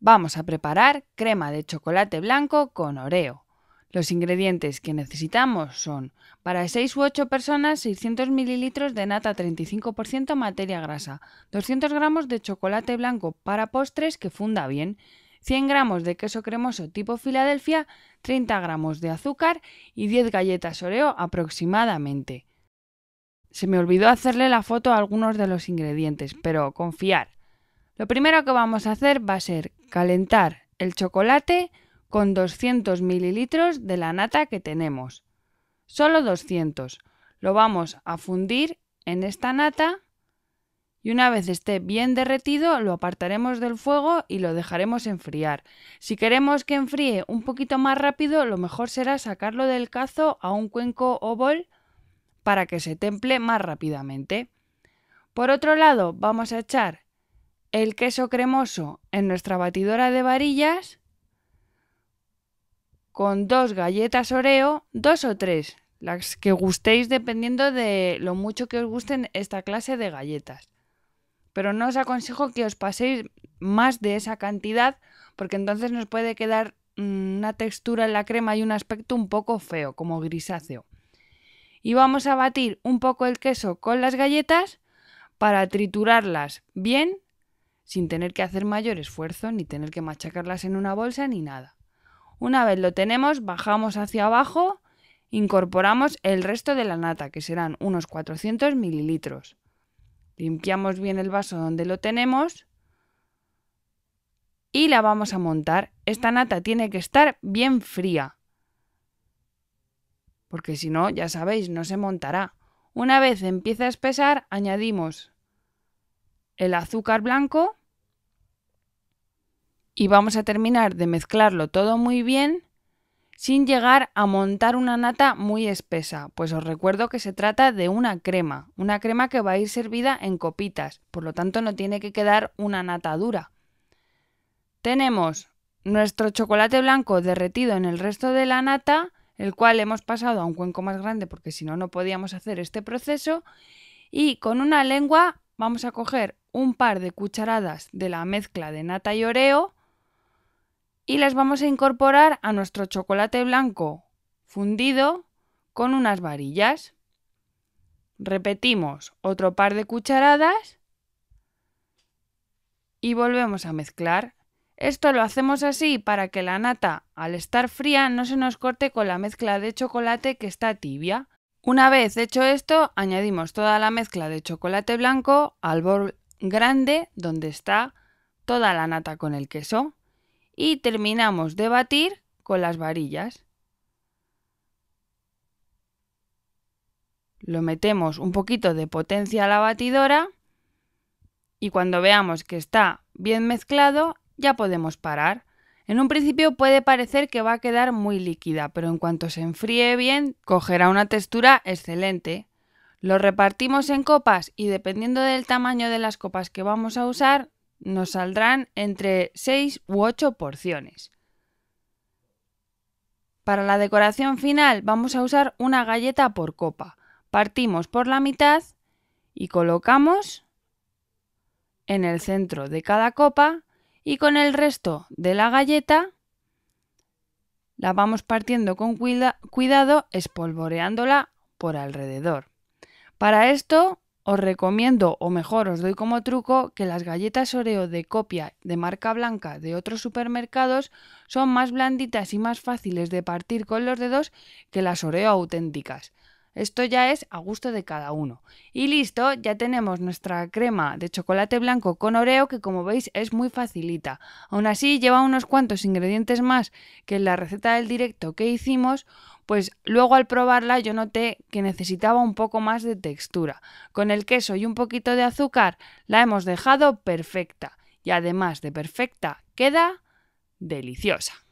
Vamos a preparar crema de chocolate blanco con oreo. Los ingredientes que necesitamos son para 6 u 8 personas 600 ml de nata 35% materia grasa, 200 gramos de chocolate blanco para postres que funda bien, 100 gramos de queso cremoso tipo Filadelfia, 30 gramos de azúcar y 10 galletas Oreo aproximadamente. Se me olvidó hacerle la foto a algunos de los ingredientes, pero confiar. Lo primero que vamos a hacer va a ser Calentar el chocolate con 200 mililitros de la nata que tenemos. Solo 200. Lo vamos a fundir en esta nata y una vez esté bien derretido lo apartaremos del fuego y lo dejaremos enfriar. Si queremos que enfríe un poquito más rápido, lo mejor será sacarlo del cazo a un cuenco o bol para que se temple más rápidamente. Por otro lado, vamos a echar el queso cremoso en nuestra batidora de varillas con dos galletas Oreo, dos o tres, las que gustéis dependiendo de lo mucho que os gusten esta clase de galletas. Pero no os aconsejo que os paséis más de esa cantidad porque entonces nos puede quedar mm, una textura en la crema y un aspecto un poco feo, como grisáceo. Y vamos a batir un poco el queso con las galletas para triturarlas bien sin tener que hacer mayor esfuerzo, ni tener que machacarlas en una bolsa, ni nada. Una vez lo tenemos, bajamos hacia abajo, incorporamos el resto de la nata, que serán unos 400 mililitros. Limpiamos bien el vaso donde lo tenemos y la vamos a montar. Esta nata tiene que estar bien fría, porque si no, ya sabéis, no se montará. Una vez empieza a espesar, añadimos el azúcar blanco y vamos a terminar de mezclarlo todo muy bien sin llegar a montar una nata muy espesa, pues os recuerdo que se trata de una crema, una crema que va a ir servida en copitas, por lo tanto no tiene que quedar una nata dura. Tenemos nuestro chocolate blanco derretido en el resto de la nata, el cual hemos pasado a un cuenco más grande porque si no no podíamos hacer este proceso, y con una lengua vamos a coger un par de cucharadas de la mezcla de nata y oreo y las vamos a incorporar a nuestro chocolate blanco fundido con unas varillas. Repetimos otro par de cucharadas y volvemos a mezclar. Esto lo hacemos así para que la nata, al estar fría, no se nos corte con la mezcla de chocolate que está tibia. Una vez hecho esto, añadimos toda la mezcla de chocolate blanco al bol, grande donde está toda la nata con el queso y terminamos de batir con las varillas. Lo metemos un poquito de potencia a la batidora y cuando veamos que está bien mezclado ya podemos parar. En un principio puede parecer que va a quedar muy líquida, pero en cuanto se enfríe bien cogerá una textura excelente. Lo repartimos en copas y dependiendo del tamaño de las copas que vamos a usar, nos saldrán entre 6 u 8 porciones. Para la decoración final vamos a usar una galleta por copa. Partimos por la mitad y colocamos en el centro de cada copa y con el resto de la galleta la vamos partiendo con cuidado espolvoreándola por alrededor. Para esto os recomiendo, o mejor, os doy como truco, que las galletas Oreo de copia de marca blanca de otros supermercados son más blanditas y más fáciles de partir con los dedos que las Oreo auténticas. Esto ya es a gusto de cada uno. Y listo, ya tenemos nuestra crema de chocolate blanco con oreo que como veis es muy facilita. Aún así lleva unos cuantos ingredientes más que en la receta del directo que hicimos, pues luego al probarla yo noté que necesitaba un poco más de textura. Con el queso y un poquito de azúcar la hemos dejado perfecta. Y además de perfecta, queda deliciosa.